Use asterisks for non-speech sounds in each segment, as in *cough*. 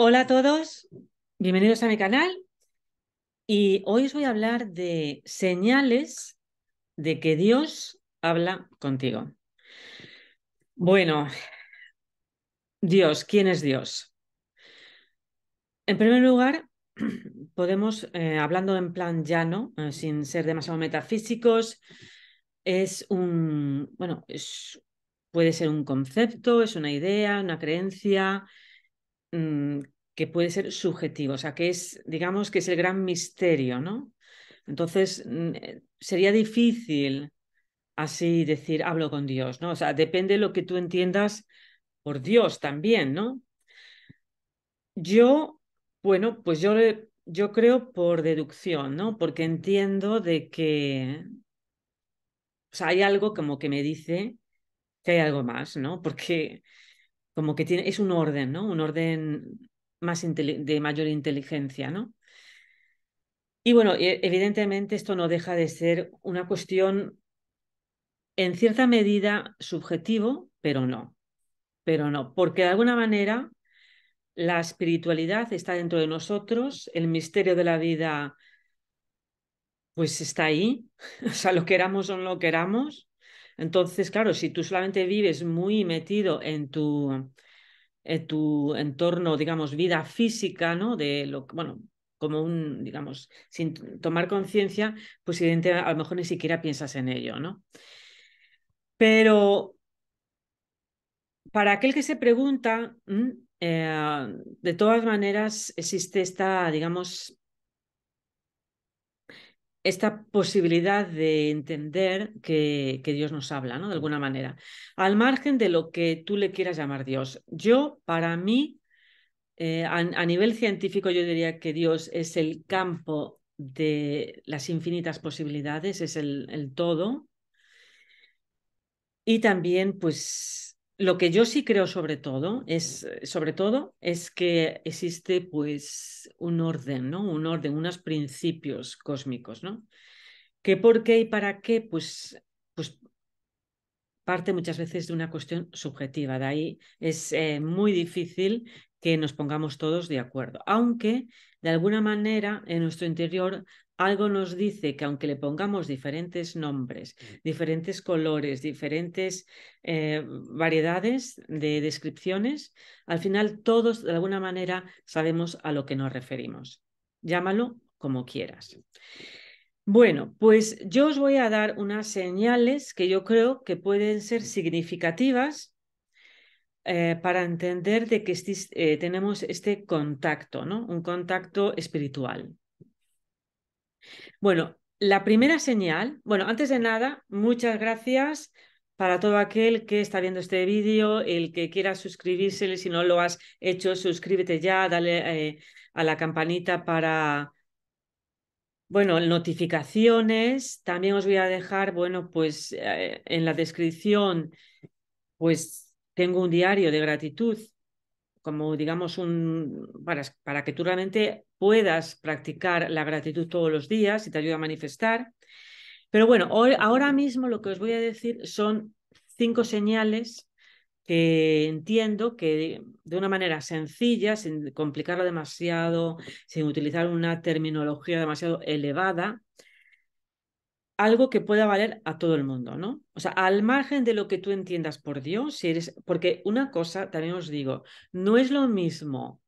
Hola a todos, bienvenidos a mi canal y hoy os voy a hablar de señales de que Dios habla contigo. Bueno, Dios, ¿quién es Dios? En primer lugar, *clears throat* podemos, eh, hablando en plan llano, eh, sin ser demasiado metafísicos, es un, bueno, es, puede ser un concepto, es una idea, una creencia, Mm, que puede ser subjetivo, o sea, que es, digamos, que es el gran misterio, ¿no? Entonces, mm, eh, sería difícil así decir, hablo con Dios, ¿no? O sea, depende de lo que tú entiendas por Dios también, ¿no? Yo, bueno, pues yo, yo creo por deducción, ¿no? Porque entiendo de que, o sea, hay algo como que me dice que hay algo más, ¿no? Porque como que tiene, es un orden, ¿no? Un orden más de mayor inteligencia, ¿no? Y bueno, e-, evidentemente esto no deja de ser una cuestión en cierta medida subjetivo, pero no, pero no, porque de alguna manera la espiritualidad está dentro de nosotros, el misterio de la vida pues está ahí, *laughs* o sea, lo queramos o no lo queramos, entonces, claro, si tú solamente vives muy metido en tu, tu entorno, digamos, vida física, ¿no? De lo bueno, como un, digamos, sin tomar conciencia, pues evidentemente a lo mejor ni siquiera piensas en ello, ¿no? Pero para aquel que se pregunta, mm, eh, de todas maneras existe esta, digamos, esta posibilidad de entender que, Dios nos habla, ¿no? De alguna manera, al margen de lo que tú le quieras llamar Dios. Yo, para mí, eh, a, nivel científico, yo diría que Dios es el campo de las infinitas posibilidades, es el todo. Y también, pues, lo que yo sí creo sobre todo es, eh, sobre todo, es que existe pues un orden, ¿no? Un orden, unos principios cósmicos, ¿no? ¿Qué por qué y para qué? Pues, pues parte muchas veces de una cuestión subjetiva. De ahí es eh, muy difícil que nos pongamos todos de acuerdo, aunque de alguna manera en nuestro interior algo nos dice que aunque le pongamos diferentes nombres, diferentes colores, diferentes eh, variedades de descripciones, al final todos de alguna manera sabemos a lo que nos referimos. Llámalo como quieras. Bueno, pues yo os voy a dar unas señales que yo creo que pueden ser significativas eh, para entender de que eh, tenemos este contacto, ¿no? Un contacto espiritual. Bueno, la primera señal, bueno, antes de nada, muchas gracias para todo aquel que está viendo este vídeo, el que quiera suscribirse, si no lo has hecho, suscríbete ya, dale eh, a la campanita para, bueno, notificaciones. También os voy a dejar, bueno, pues eh, en la descripción, pues tengo un diario de gratitud, como digamos un, para, para que tú realmente puedas practicar la gratitud todos los días y te ayuda a manifestar. Pero bueno, ahora mismo lo que os voy a decir son cinco señales que entiendo que de una manera sencilla, sin complicarlo demasiado, sin utilizar una terminología demasiado elevada, algo que pueda valer a todo el mundo, ¿no? O sea, al margen de lo que tú entiendas por Dios, si eres, porque una cosa también os digo, no es lo mismo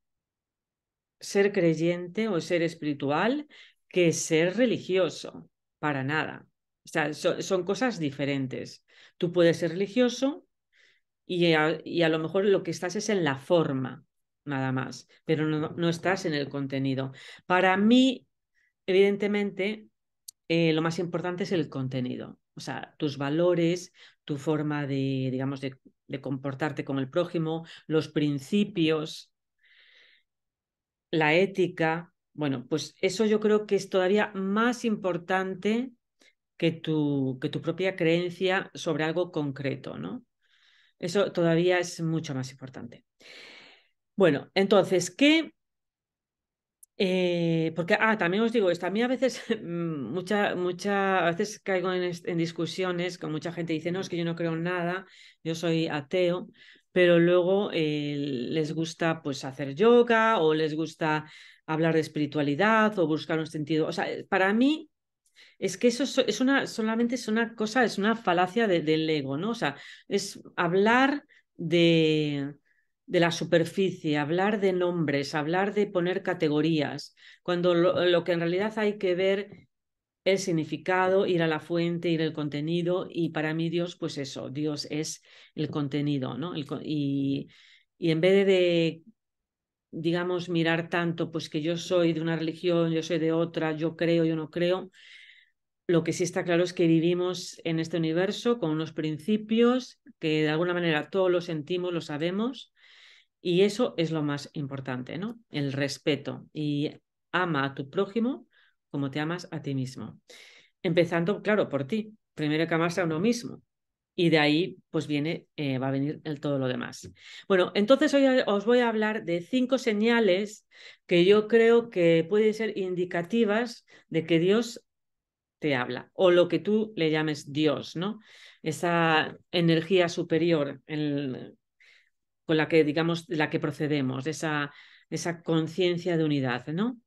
ser creyente o ser espiritual que ser religioso, para nada. O sea, son cosas diferentes. Tú puedes ser religioso y a, lo mejor lo que estás es en la forma, nada más, pero no, estás en el contenido. Para mí, evidentemente, eh, lo más importante es el contenido, o sea, tus valores, tu forma de, digamos, de comportarte con el prójimo, los principios, la ética. Bueno, pues eso yo creo que es todavía más importante que tu, que tu propia creencia sobre algo concreto, ¿no? Eso todavía es mucho más importante. Bueno, entonces, ¿qué? Eh, porque, ah, también os digo esto, a mí a veces, *laughs* mucha, veces caigo en, discusiones con mucha gente, dice, no, es que yo no creo en nada, yo soy ateo pero luego eh, les gusta pues hacer yoga o les gusta hablar de espiritualidad o buscar un sentido. O sea, eh, para mí es que eso es una, solamente es una cosa, es una falacia del ego, ¿no? O sea, es hablar de, la superficie, hablar de nombres, hablar de poner categorías, cuando lo, lo que en realidad hay que ver el significado, ir a la fuente, ir al contenido, y para mí Dios, pues eso, Dios es el contenido, ¿no? y, en vez de, digamos, mirar tanto, pues que yo soy de una religión, yo soy de otra, yo creo, yo no creo, lo que sí está claro es que vivimos en este universo con unos principios que de alguna manera todos lo sentimos, lo sabemos, y eso es lo más importante, ¿no? El respeto y ama a tu prójimo como te amas a ti mismo. Empezando, claro, por ti. Primero hay que amarse a uno mismo. Y de ahí, pues viene, eh, va a venir el, todo lo demás. Bueno, entonces hoy os voy a hablar de cinco señales que yo creo que pueden ser indicativas de que Dios te habla, o lo que tú le llames Dios, ¿no? Esa energía superior con la que, digamos, la que procedemos, esa, esa conciencia de unidad, ¿no?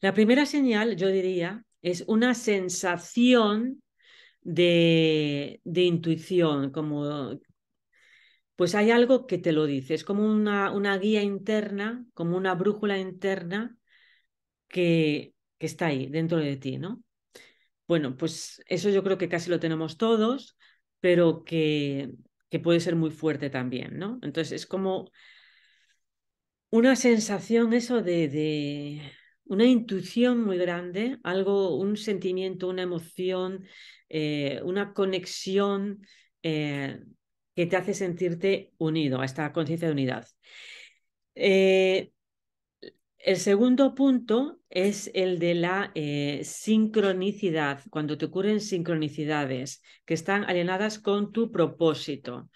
La primera señal, yo diría, es una sensación de, de intuición, como pues hay algo que te lo dice, es como una, una guía interna, como una brújula interna que, que, está ahí dentro de ti, ¿no? Bueno, pues eso yo creo que casi lo tenemos todos, pero que, que puede ser muy fuerte también, ¿no? Entonces es como una sensación eso de, de, una intuición muy grande, algo, un sentimiento, una emoción, eh, una conexión eh, que te hace sentirte unido a esta conciencia de unidad. Eh, el segundo punto es el de la sincronicidad, cuando te ocurren sincronicidades que están alienadas con tu propósito.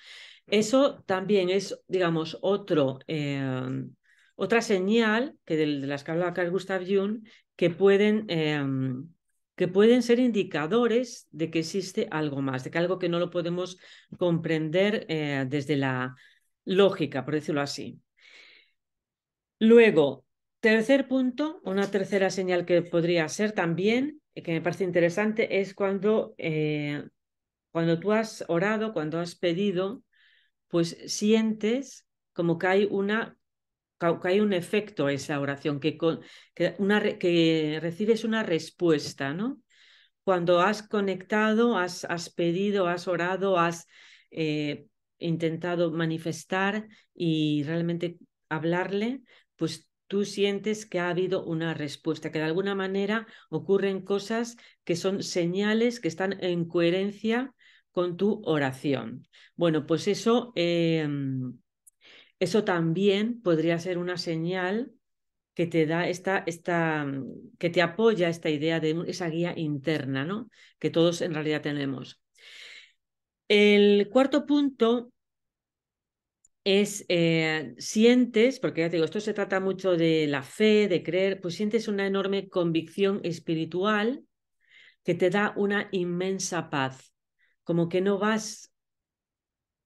Eso también es, digamos, otro, eh, otra señal, que de, las que hablaba Carl Gustav Jung, que pueden, em, que pueden ser indicadores de que existe algo más, de que algo que no lo podemos comprender eh, desde la lógica, por decirlo así. Luego, tercer punto, una tercera señal que podría ser también, que me parece interesante, es cuando, eh, cuando tú has orado, cuando has pedido, pues sientes como que hay una que hay un efecto a esa oración, que, una, que recibes una respuesta, ¿no? Cuando has conectado, has, pedido, has orado, has eh, intentado manifestar y realmente hablarle, pues tú sientes que ha habido una respuesta, que de alguna manera ocurren cosas que son señales que están en coherencia con tu oración. Bueno, pues eso... Em, eso también podría ser una señal que te da esta, esta, mm, que te apoya esta idea de esa guía interna, ¿no? Que todos en realidad tenemos. El cuarto punto es eh, sientes, porque ya te digo, esto se trata mucho de la fe, de creer, pues sientes una enorme convicción espiritual que te da una inmensa paz, como que no vas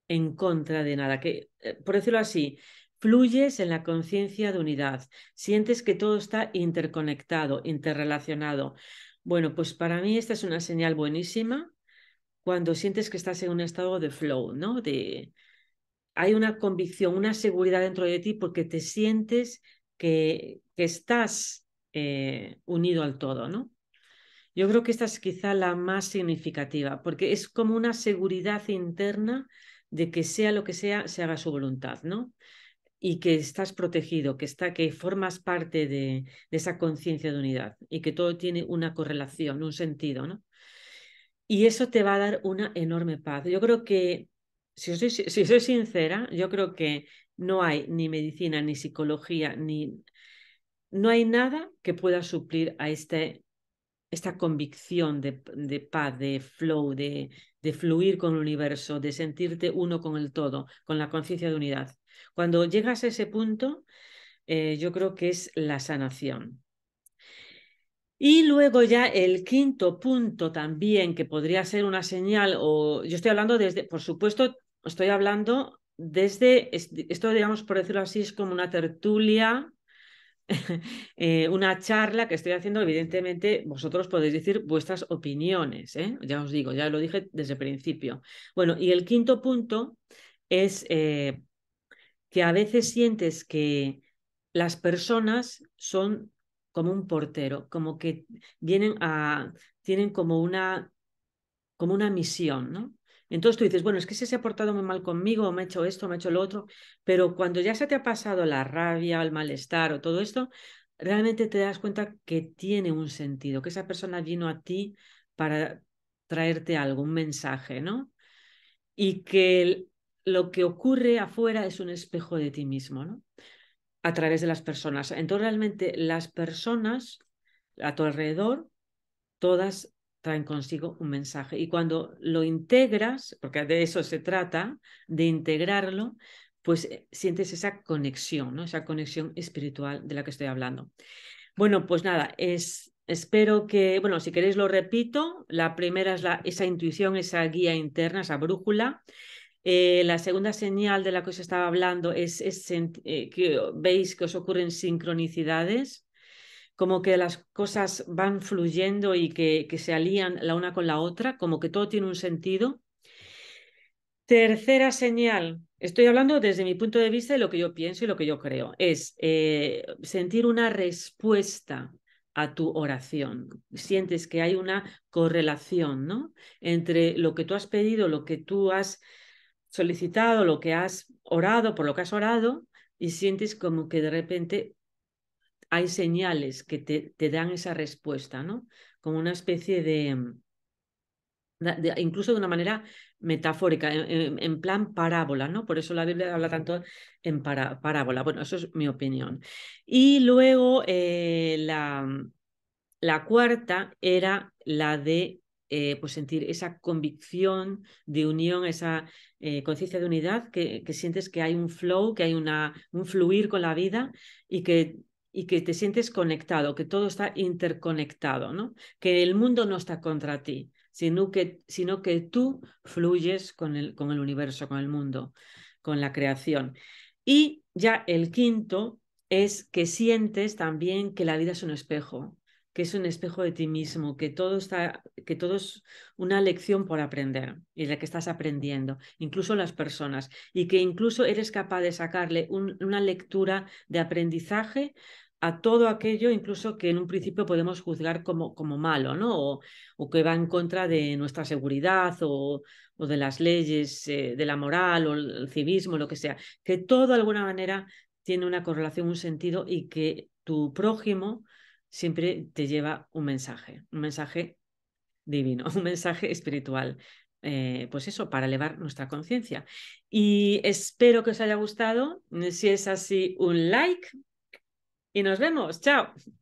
en contra de nada, que, eh, por decirlo así, fluyes en la conciencia de unidad, sientes que todo está interconectado, interrelacionado. Bueno, pues para mí esta es una señal buenísima cuando sientes que estás en un estado de flow, ¿no? De, hay una convicción, una seguridad dentro de ti porque te sientes que, estás eh, unido al todo, ¿no? Yo creo que esta es quizá la más significativa, porque es como una seguridad interna de que sea lo que sea, se haga su voluntad, ¿no? Y que estás protegido, que, está, que formas parte de, esa conciencia de unidad y que todo tiene una correlación, un sentido, ¿no? Y eso te va a dar una enorme paz. Yo creo que, si si soy sincera, yo creo que no hay ni medicina, ni psicología, ni... No hay nada que pueda suplir a este esta convicción de, paz, de flow, de, de, fluir con el universo, de sentirte uno con el todo, con la conciencia de unidad. Cuando llegas a ese punto, eh, yo creo que es la sanación. Y luego ya el quinto punto también, que podría ser una señal, o yo estoy hablando desde, por supuesto, estoy hablando desde, esto digamos, por decirlo así, es como una tertulia *laughs* Eh, una charla que estoy haciendo, evidentemente vosotros podéis decir vuestras opiniones, ¿eh? ya os digo, ya lo dije desde el principio. Bueno, y el quinto punto es eh, que a veces sientes que las personas son como un portero, como que vienen a, tienen como una, como una misión, ¿no? Entonces tú dices, bueno, es que ese se ha portado muy mal conmigo, o me ha hecho esto, me ha hecho lo otro, pero cuando ya se te ha pasado la rabia, el malestar o todo esto, realmente te das cuenta que tiene un sentido, que esa persona vino a ti para traerte algún mensaje, ¿no? Y que lo que ocurre afuera es un espejo de ti mismo, ¿no? A través de las personas. Entonces realmente las personas a tu alrededor, todas traen consigo un mensaje. Y cuando lo integras, porque de eso se trata, de integrarlo, pues eh, sientes esa conexión, esa conexión espiritual de la que estoy hablando. Bueno, pues nada, es, espero que, bueno, si queréis lo repito, la primera es la, esa intuición, esa guía interna, esa brújula. Eh, la segunda señal de la que os estaba hablando es, eh, que veis que os ocurren sincronicidades como que las cosas van fluyendo y que, se alían la una con la otra, como que todo tiene un sentido. Tercera señal, estoy hablando desde mi punto de vista de lo que yo pienso y lo que yo creo, es eh, sentir una respuesta a tu oración. Sientes que hay una correlación ¿no? entre lo que tú has pedido, lo que tú has solicitado, lo que has orado, por lo que has orado, y sientes como que de repente hay señales que te, dan esa respuesta, ¿no? Como una especie de, mm, incluso de una manera metafórica, en, plan parábola, ¿no? Por eso la Biblia habla tanto en parábola. Bueno, eso es mi opinión. Y luego eh, la, mm, la, cuarta era la de eh, pues sentir esa convicción de unión, esa eh, conciencia de unidad, que, sientes que hay un flow, que hay una, un fluir con la vida y que y que te sientes conectado, que todo está interconectado, ¿no? que el mundo no está contra ti, sino que, sino que tú fluyes con el, con el universo, con el mundo, con la creación. Y ya el quinto es que sientes también que la vida es un espejo, que es un espejo de ti mismo, que todo, está, que todo es una lección por aprender y la que estás aprendiendo, incluso las personas, y que incluso eres capaz de sacarle una lectura de aprendizaje a todo aquello, incluso que en un principio podemos juzgar como, como malo, ¿no? O, que va en contra de nuestra seguridad o, de las leyes, eh, de la moral o el civismo, lo que sea. Que todo de alguna manera tiene una correlación, un sentido y que tu prójimo siempre te lleva un mensaje, un mensaje divino, *laughs* un mensaje espiritual. Eh, pues eso, para elevar nuestra conciencia. Y espero que os haya gustado. Si es así, un like y nos vemos. Chao.